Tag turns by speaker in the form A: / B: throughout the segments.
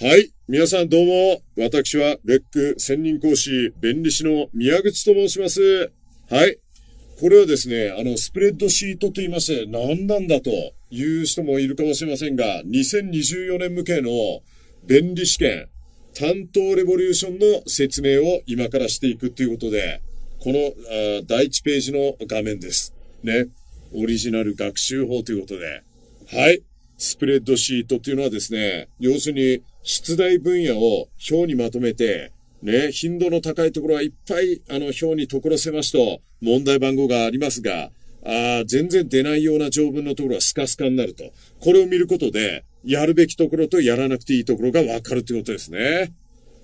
A: はい。皆さんどうも。私はレック専任講師、弁理士の宮口と申します。はい。これはですね、あの、スプレッドシートと言いまして、何なんだという人もいるかもしれませんが、2024年向けの弁理試験、担当レボリューションの説明を今からしていくということで、この、第1ページの画面です。ね。オリジナル学習法ということで。はい。スプレッドシートというのはですね、要するに、出題分野を表にまとめて、ね、頻度の高いところはいっぱい、あの、表に所狭しと問題番号がありますが、あ全然出ないような条文のところはスカスカになると。これを見ることで、やるべきところとやらなくていいところがわかるということですね。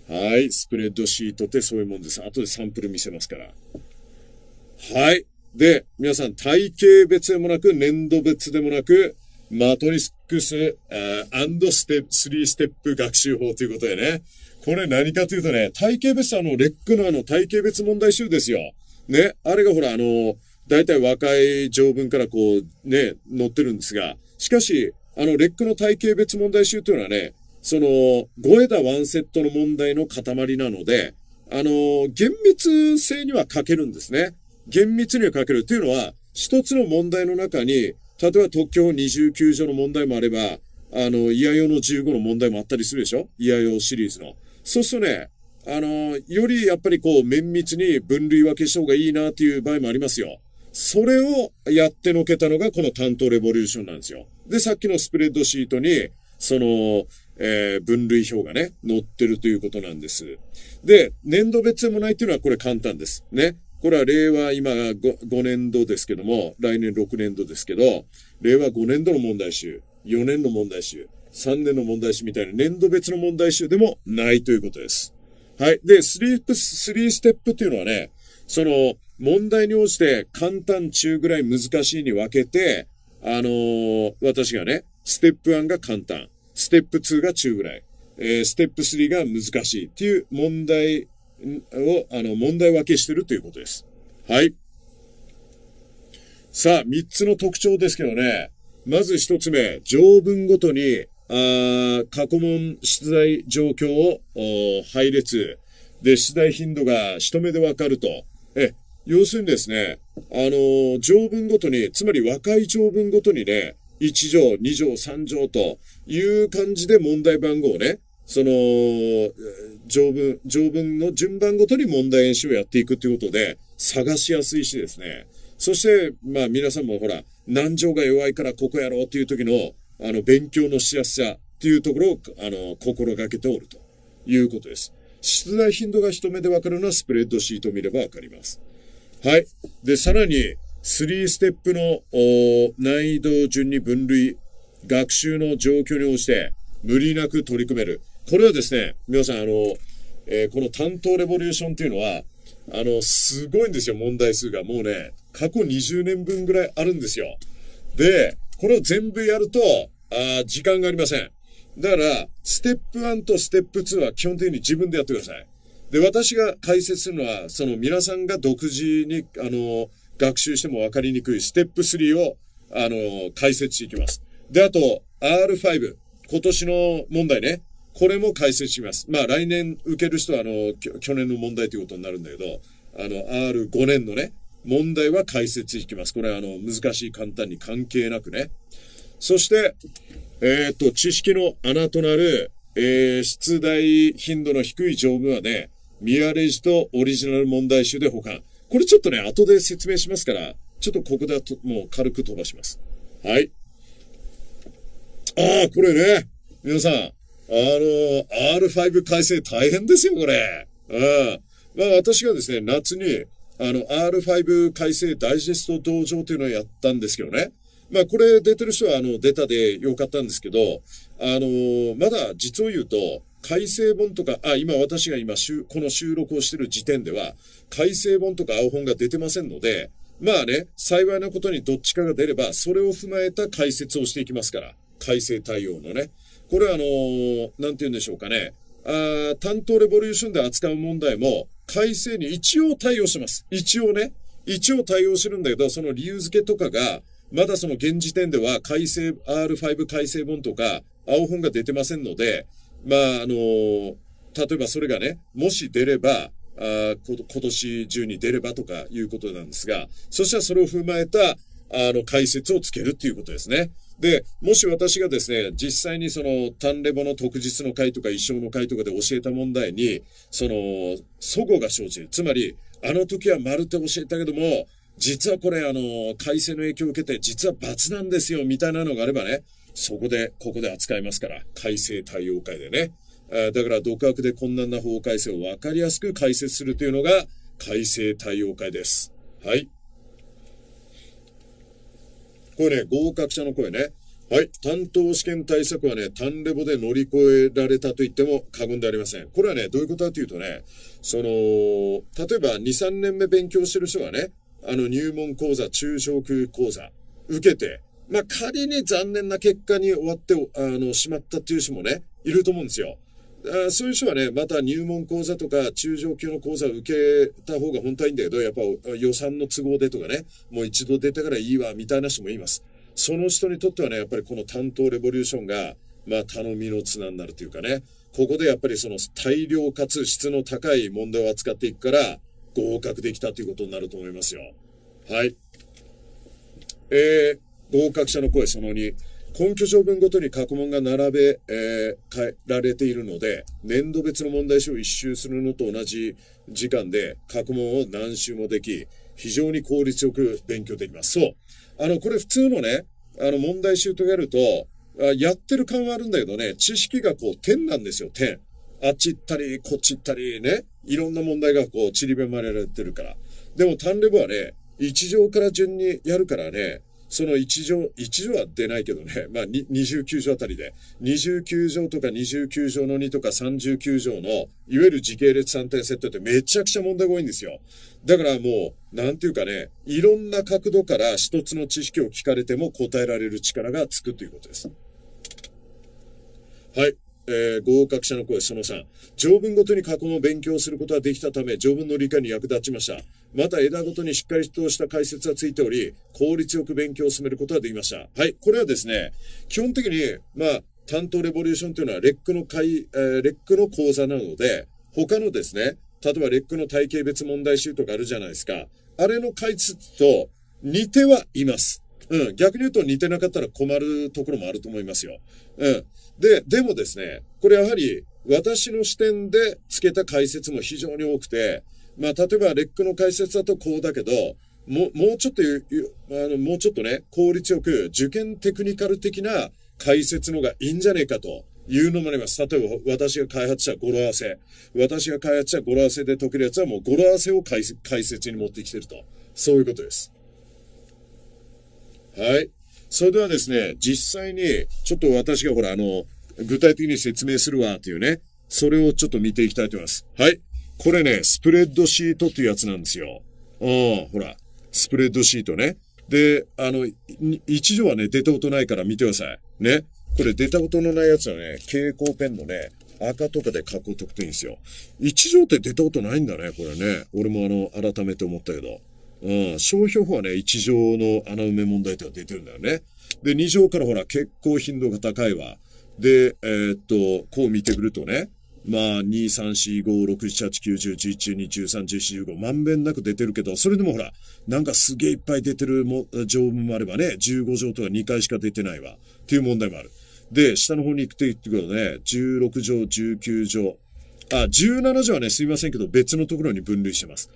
A: はい。スプレッドシートってそういうもんです。後でサンプル見せますから。はい。で、皆さん、体型別でもなく、年度別でもなく、マトリックスアンドステップ、3ステップ学習法ということでね。これ何かというとね、体系別、あの、レックのあの体系別問題集ですよ。ね。あれがほら、あの、大体若い条文からこう、ね、載ってるんですが、しかし、あの、レックの体系別問題集というのはね、その、5枝1セットの問題の塊なので、あの、厳密性には欠けるんですね。厳密には欠けるというのは、一つの問題の中に、例えば特許法29条の問題もあれば、あの、イヤ用の15の問題もあったりするでしょイヤ用シリーズの。そうするとね、あの、よりやっぱりこう、綿密に分類分けした方がいいなっていう場合もありますよ。それをやってのけたのがこの担当レボリューションなんですよ。で、さっきのスプレッドシートに、その、えー、分類表がね、載ってるということなんです。で、年度別でもないっていうのはこれ簡単です。ね。これは令和今 5, 5年度ですけども、来年6年度ですけど、令和5年度の問題集、4年の問題集、3年の問題集みたいな年度別の問題集でもないということです。はい。で、スリープ、スリーステップっていうのはね、その、問題に応じて簡単中ぐらい難しいに分けて、あのー、私がね、ステップ1が簡単、ステップ2が中ぐらい、えー、ステップ3が難しいっていう問題を、あの、問題分けしてるということです。はい。さあ、3つの特徴ですけどね。まず1つ目、条文ごとに、あ過去問出題状況を配列。で、出題頻度が一目でわかると。え、要するにですね、あの条文ごとに、つまり若い条文ごとにね、1条、2条、3条という感じで問題番号をね、その、条文、条文の順番ごとに問題演習をやっていくということで、探しやすいしですね。そして、まあ皆さんもほら、難情が弱いからここやろうっていう時の、あの、勉強のしやすさっていうところを、あの、心がけておるということです。出題頻度が一目でわかるのはスプレッドシートを見ればわかります。はい。で、さらに、3ステップの難易度順に分類、学習の状況に応じて、無理なく取り組める。これはですね、皆さん、あの、えー、この担当レボリューションっていうのは、あの、すごいんですよ、問題数が。もうね、過去20年分ぐらいあるんですよ。で、これを全部やると、あ時間がありません。だから、ステップ1とステップ2は基本的に自分でやってください。で、私が解説するのは、その皆さんが独自に、あの、学習しても分かりにくいステップ3を、あの、解説していきます。で、あと、R5、今年の問題ね、これも解説します。まあ、来年受ける人は、あの、去年の問題ということになるんだけど、あの、R5 年のね、問題は解説いきます。これ、あの、難しい、簡単に関係なくね。そして、えっ、ー、と、知識の穴となる、えー、出題頻度の低い条文はね、ミアレジとオリジナル問題集で保管。これちょっとね、後で説明しますから、ちょっとここだと、もう軽く飛ばします。はい。ああ、これね、皆さん、あの、R5 改正大変ですよ、これ。うん。まあ私がですね、夏に、あの、R5 改正ダイジェスト道場というのをやったんですけどね。まあこれ出てる人はあの、出たでよかったんですけど、あの、まだ実を言うと、改正本とか、あ、今私が今、この収録をしてる時点では、改正本とか青本が出てませんので、まあね、幸いなことにどっちかが出れば、それを踏まえた解説をしていきますから。改正対応のね。これはあのー、なんて言うんでしょうかね。あ担当レボリューションで扱う問題も、改正に一応対応します。一応ね。一応対応してるんだけど、その理由付けとかが、まだその現時点では改正、R5 改正本とか、青本が出てませんので、まあ、あのー、例えばそれがね、もし出れば、あ今年中に出ればとかいうことなんですが、そしたらそれを踏まえた、あの、解説をつけるっていうことですね。で、もし私がですね、実際にその、タンレボの特実の会とか一生の会とかで教えた問題に、その、祖語が生じる。つまり、あの時は丸って教えたけども、実はこれ、あの、改正の影響を受けて、実は罰なんですよ、みたいなのがあればね、そこで、ここで扱いますから、改正対応会でね。だから、独学で困難な法改正を分かりやすく解説するというのが、改正対応会です。はい。これね、合格者の声ね。はい。担当試験対策はね、単レボで乗り越えられたと言っても過言ではありません。これはね、どういうことかというとね、その、例えば2、3年目勉強してる人がね、あの入門講座、中小級講座、受けて、まあ、仮に残念な結果に終わって、あの、しまったっていう人もね、いると思うんですよ。あそういう人はね、また入門講座とか中上級の講座を受けた方が本当はいいんだけど、やっぱ予算の都合でとかね、もう一度出たからいいわ、みたいな人もいます。その人にとってはね、やっぱりこの担当レボリューションが、まあ頼みの綱になるというかね、ここでやっぱりその大量かつ質の高い問題を扱っていくから、合格できたということになると思いますよ。はい。えー、合格者の声その2。根拠条文ごとに過去問が並べ、えー、変えられているので、年度別の問題集を一周するのと同じ時間で過去問を何周もでき、非常に効率よく勉強できます。そう。あの、これ普通のね、あの問題集とやると、やってる感はあるんだけどね、知識がこう点なんですよ、点。あっち行ったり、こっち行ったりね、いろんな問題がこう散りばまれられてるから。でも、単レボはね、一条から順にやるからね、その1乗、1畳は出ないけどね、まあ、29乗あたりで、29乗とか29乗の2とか39乗の、いわゆる時系列3点セットってめちゃくちゃ問題が多いんですよ。だからもう、なんていうかね、いろんな角度から一つの知識を聞かれても答えられる力がつくということです。はい。えー、合格者の声、その3。条文ごとに過去の勉強することができたため、条文の理解に役立ちました。また、枝ごとにしっかりとした解説がついており、効率よく勉強を進めることができました。はい。これはですね、基本的に、まあ、担当レボリューションというのは、レックの会、えー、レックの講座なので、他のですね、例えばレックの体系別問題集とかあるじゃないですか。あれの解説と似てはいます。うん、逆に言うと似てなかったら困るところもあると思いますよ。うん。で、でもですね、これやはり私の視点で付けた解説も非常に多くて、まあ、例えばレックの解説だとこうだけど、もう、もうちょっとあの、もうちょっとね、効率よく受験テクニカル的な解説のがいいんじゃねえかというのもあります。例えば、私が開発した語呂合わせ。私が開発した語呂合わせで解けるやつはもう語呂合わせを解説に持ってきてると。そういうことです。はい。それではですね、実際に、ちょっと私がほら、あの、具体的に説明するわ、というね、それをちょっと見ていきたいと思います。はい。これね、スプレッドシートっていうやつなんですよ。ああ、ほら、スプレッドシートね。で、あの、一条はね、出たことないから見てください。ね。これ出たことのないやつはね、蛍光ペンのね、赤とかで囲うとくといいんですよ。一条って出たことないんだね、これね。俺もあの、改めて思ったけど。うん、商標法はね、1条の穴埋め問題とは出てるんだよね。で、2条からほら、結構頻度が高いわ。で、えー、っと、こう見てくるとね、まあ、2、3、4、5、6、7、8、9、10、11、12、13、14、15、まんべんなく出てるけど、それでもほら、なんかすげえいっぱい出てるも条文もあればね、15条とか2回しか出てないわ、っていう問題もある。で、下の方に行くと言ってくるとね、16条、19条、あ、17条はね、すいませんけど、別のところに分類してます。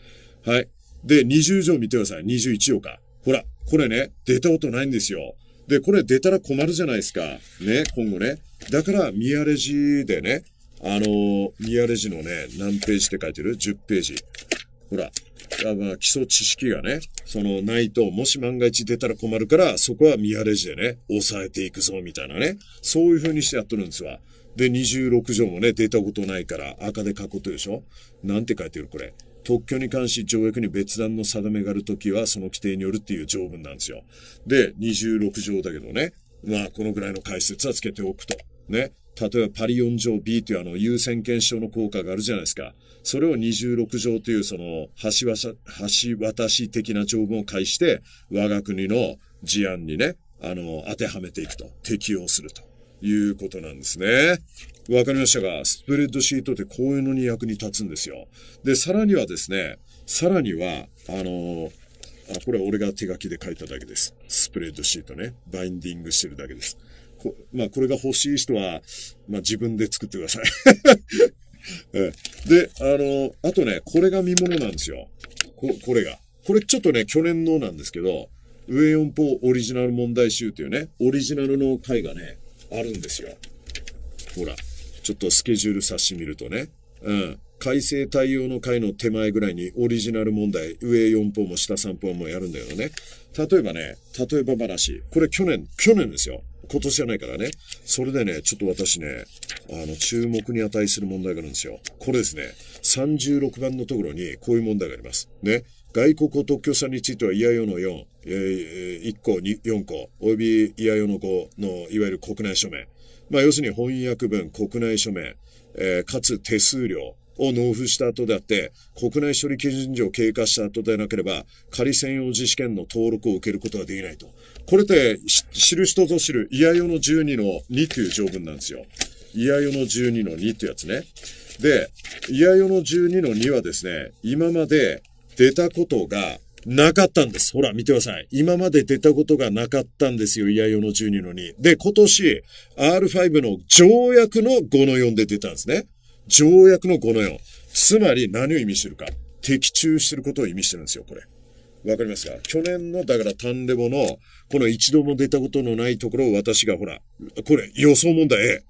A: はい。で、20条見てください。21条か。ほら、これね、出たことないんですよ。で、これ出たら困るじゃないですか。ね、今後ね。だから、宮レジでね、あのー、宮レジのね、何ページって書いてる ?10 ページ。ほら、まあ、基礎知識がね、その、ないと、もし万が一出たら困るから、そこは宮レジでね、抑えていくぞ、みたいなね。そういう風にしてやっとるんですわ。で、26条もね、出たことないから、赤で書くことでしょなんて書いてるこれ。特許に関し条約に別段の定めがあるときは、その規定によるっていう条文なんですよ。で、26条だけどね。まあ、このぐらいの解説はつけておくと。ね。例えばパリ4条 B というあの優先検証の効果があるじゃないですか。それを26条というその橋渡し的な条文を介して、我が国の事案にね、あの、当てはめていくと。適用するということなんですね。わかりましたが、スプレッドシートってこういうのに役に立つんですよ。で、さらにはですね、さらには、あのー、あ、これは俺が手書きで書いただけです。スプレッドシートね。バインディングしてるだけです。こまあ、これが欲しい人は、まあ、自分で作ってください。で、あの、あとね、これが見物なんですよ。こ、これが。これちょっとね、去年のなんですけど、上四方オリジナル問題集というね、オリジナルの回がね、あるんですよ。ほら。ちょっとスケジュール冊子見るとね、うん。改正対応の回の手前ぐらいにオリジナル問題、上4本も下3本もやるんだよね。例えばね、例えば話。これ去年、去年ですよ。今年じゃないからね。それでね、ちょっと私ね、あの、注目に値する問題があるんですよ。これですね、36番のところにこういう問題があります。ね。外国語特許さんについては、いやよの4、えー、1個、4個、およびいやよの5の、いわゆる国内署名。まあ、要するに翻訳文、国内署名、えー、かつ手数料を納付した後であって、国内処理基準上経過した後でなければ、仮専用自試験の登録を受けることはできないと。これって、知る人ぞ知る、いやよの12の2という条文なんですよ。いやよの12の2ってやつね。で、いやよの12の2はですね、今まで出たことが、なかったんです。ほら、見てください。今まで出たことがなかったんですよ。イヤヨの12の2。で、今年、R5 の条約の5の4で出たんですね。条約の5の4。つまり、何を意味してるか。的中してることを意味してるんですよ、これ。わかりますか去年の、だから、タンレボの、この一度も出たことのないところを私が、ほら、これ、予想問題 A。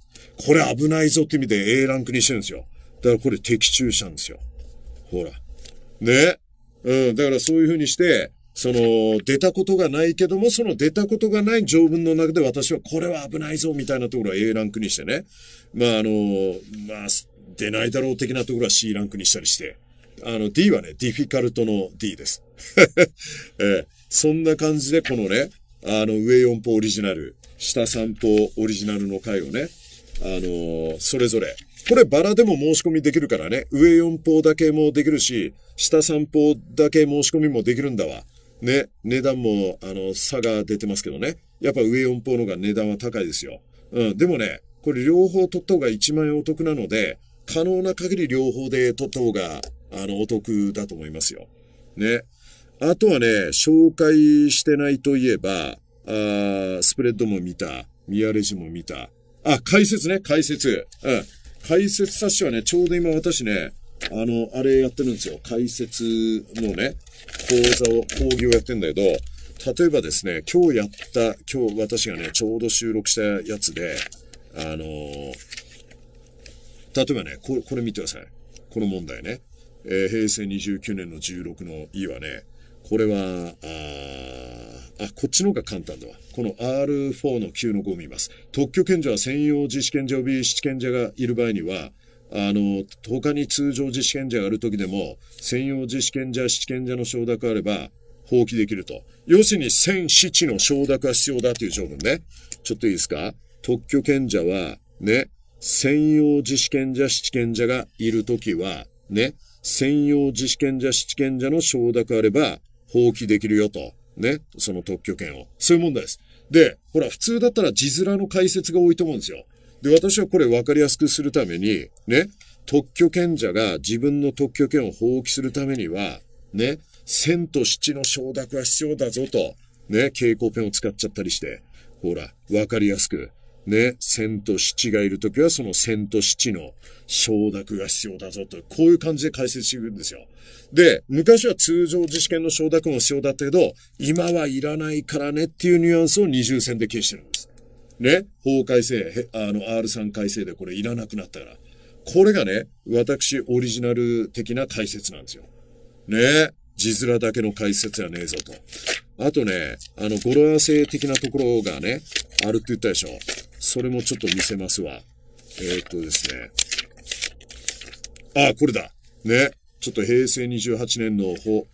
A: これ危ないぞって意味で A ランクにしてるんですよ。だから、これ的中したんですよ。ほら。ね。うん、だからそういうふうにして、その、出たことがないけども、その出たことがない条文の中で私はこれは危ないぞ、みたいなところは A ランクにしてね。まあ、あの、まあ、出ないだろう的なところは C ランクにしたりして。あの、D はね、ディフィカルトの D です。えー、そんな感じで、このね、あの、上4歩オリジナル、下3歩オリジナルの回をね、あのー、それぞれ。これバラでも申し込みできるからね。上4法だけもできるし、下3法だけ申し込みもできるんだわ。ね、値段も、あの、差が出てますけどね。やっぱ上4法の方が値段は高いですよ。うん、でもね、これ両方取った方が1万円お得なので、可能な限り両方で取った方が、あの、お得だと思いますよ。ね。あとはね、紹介してないといえば、あスプレッドも見た、ミアレジも見た、あ、解説ね、解説。うん。解説冊子はね、ちょうど今私ね、あの、あれやってるんですよ。解説のね、講座を、講義をやってんだけど、例えばですね、今日やった、今日私がね、ちょうど収録したやつで、あのー、例えばね、これ、これ見てください。この問題ね。えー、平成29年の16の E はね、これは、あ、あ、こっちの方が簡単だわ。この R4 の9の5を見ます。特許権者は専用自主権者及び試験者がいる場合には、あの、他に通常自主権者がある時でも、専用自主権者、試験者の承諾があれば、放棄できると。要するに、戦0地の承諾が必要だという条文ね。ちょっといいですか特許権者は、ね、専用自主権者、試験者がいる時は、ね、専用自主権者、試験者の承諾があれば、放棄できるよと。ね。その特許権を。そういう問題です。で、ほら、普通だったら字面の解説が多いと思うんですよ。で、私はこれ分かりやすくするために、ね、特許権者が自分の特許権を放棄するためには、ね、千と七の承諾が必要だぞと、ね、蛍光ペンを使っちゃったりして、ほら、分かりやすく、ね、千と七がいるときはその千と七の承諾が必要だぞと、こういう感じで解説していくんですよ。で、昔は通常自治権の承諾も必要だったけど、今はいらないからねっていうニュアンスを二重線で消してるんです。ね、法改正、あの R3 改正でこれいらなくなったから。これがね、私オリジナル的な解説なんですよ。ね、字面だけの解説やねえぞと。あとね、あの語呂合わせ的なところがね、あるって言ったでしょ。それもちょっと見せますわ。えー、っとですね。あ、これだ。ね。ちょっと平成28年の法、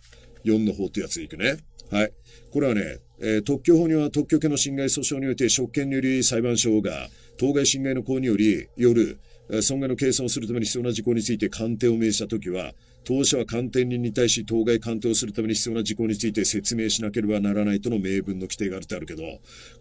A: 4の法ってやつで行くね。はい。これはね、えー、特許法には特許権の侵害訴訟において、職権により裁判所が、当該侵害の行為により、よる、損害の計算をするために必要な事項について鑑定を命じたときは、当社は鑑定人に対し当該鑑定をするために必要な事項について説明しなければならないとの明文の規定があるってあるけど、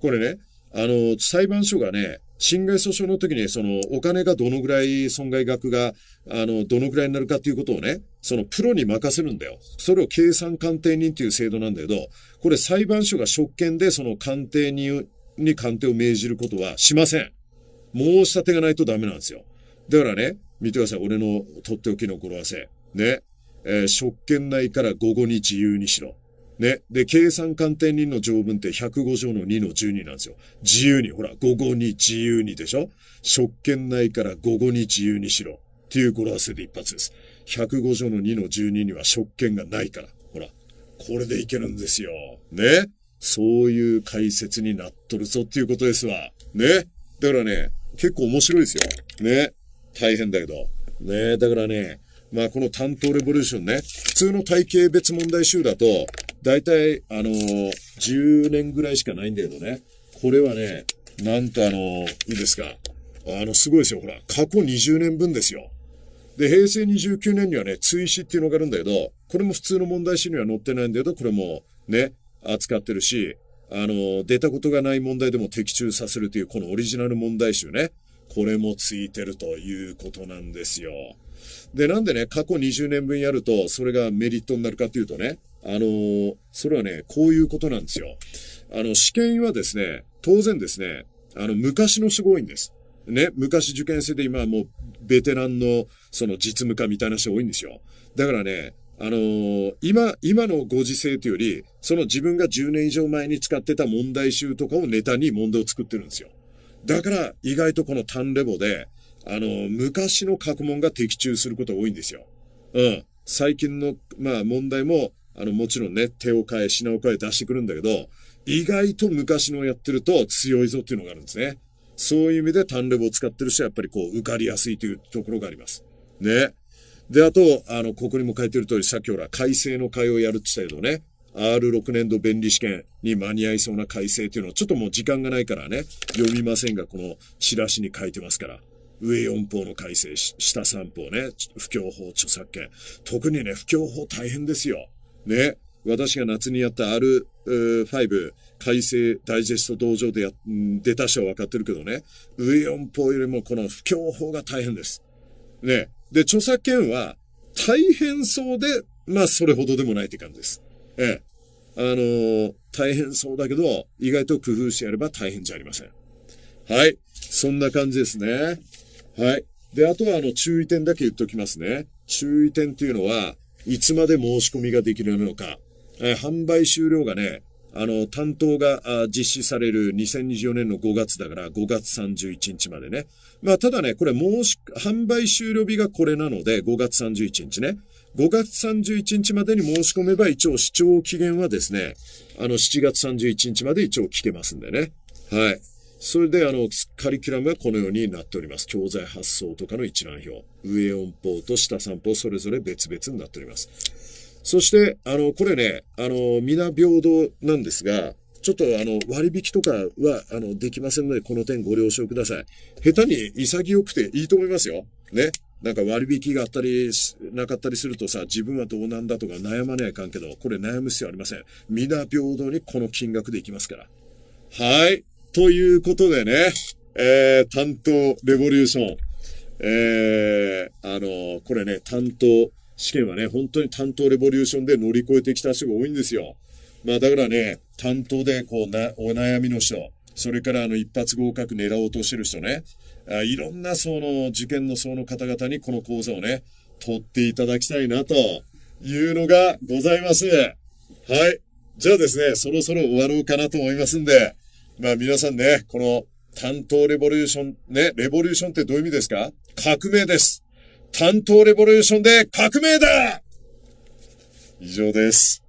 A: これね、あの、裁判所がね、侵害訴訟の時に、その、お金がどのぐらい損害額が、あの、どのぐらいになるかっていうことをね、そのプロに任せるんだよ。それを計算鑑定人っていう制度なんだけど、これ裁判所が職権でその鑑定人に鑑定を命じることはしません。申し立てがないとダメなんですよ。だからね、見てください。俺のとっておきの語呂合わせ。ね。えー、職権内から午後に自由にしろ。ね。で、計算観点人の条文って105条の2の12なんですよ。自由に、ほら、午後に自由にでしょ職権内から午後に自由にしろ。っていう語呂合わせで一発です。105条の2の12には職権がないから。ほら、これでいけるんですよ。ね。そういう解説になっとるぞっていうことですわ。ね。だからね、結構面白いですよ。ね。大変だけど。ね。だからね、まあこの担当レボリューションね、普通の体系別問題集だと、大体、あの、10年ぐらいしかないんだけどね。これはね、なんとあの、いいですか。あの、すごいですよ。ほら、過去20年分ですよ。で、平成29年にはね、追試っていうのがあるんだけど、これも普通の問題集には載ってないんだけど、これもね、扱ってるし、あの、出たことがない問題でも的中させるという、このオリジナル問題集ね。これもついてるということなんですよ。で、なんでね、過去20年分やると、それがメリットになるかっていうとね、あのそれはね、こういうことなんですよ。あの、試験はですね、当然ですね、あの、昔のすごいんです。ね、昔受験生で今はもうベテランのその実務家みたいな人多いんですよ。だからね、あのー、今、今のご時世というより、その自分が10年以上前に使ってた問題集とかをネタに問題を作ってるんですよ。だから意外とこの単レボで、あのー、昔の過去問が的中することが多いんですよ。うん。最近の、まあ問題も、あの、もちろんね、手を変え、品を変え出してくるんだけど、意外と昔のやってると強いぞっていうのがあるんですね。そういう意味でタンレボを使ってる人はやっぱりこう、受かりやすいというところがあります。ね。で、あと、あの、ここにも書いてる通り、さっきほら、改正の会をやるって言ったけどね、R6 年度便利試験に間に合いそうな改正っていうのを、ちょっともう時間がないからね、読みませんが、このチラシに書いてますから。上4法の改正、下3法ね、不況法、著作権。特にね、不況法大変ですよ。ね、私が夏にやった R5 改正ダイジェスト道場でや、出た人はわかってるけどね、ウイヨンよりもこの不況法が大変です。ね。で、著作権は大変そうで、まあ、それほどでもないって感じです。ええ。あのー、大変そうだけど、意外と工夫してやれば大変じゃありません。はい。そんな感じですね。はい。で、あとはあの、注意点だけ言っておきますね。注意点っていうのは、いつまで申し込みができるのか、え販売終了がね、あの、担当が実施される2024年の5月だから5月31日までね。まあ、ただね、これ申し、販売終了日がこれなので5月31日ね。5月31日までに申し込めば一応視聴期限はですね、あの7月31日まで一応聞けますんでね。はい。それで、あの、カリキュラムはこのようになっております。教材発想とかの一覧表。上音法と下3法、それぞれ別々になっております。そして、あの、これね、あの、皆平等なんですが、ちょっとあの割引とかはあのできませんので、この点ご了承ください。下手に潔くていいと思いますよ。ね。なんか割引があったり、なかったりするとさ、自分はどうなんだとか悩まないかんけど、これ悩む必要ありません。皆平等にこの金額でいきますから。はい。ということでね、えー、担当レボリューション。えー、あのこれね、担当試験はね、本当に担当レボリューションで乗り越えてきた人が多いんですよ。まあだからね、担当でこうな、お悩みの人、それからあの一発合格狙おうとしてる人ね、あいろんなその受験の層の方々にこの講座をね、取っていただきたいなというのがございます。はい。じゃあですね、そろそろ終わろうかなと思いますんで、まあ皆さんね、この担当レボリューション、ね、レボリューションってどういう意味ですか革命です。担当レボリューションで革命だ以上です。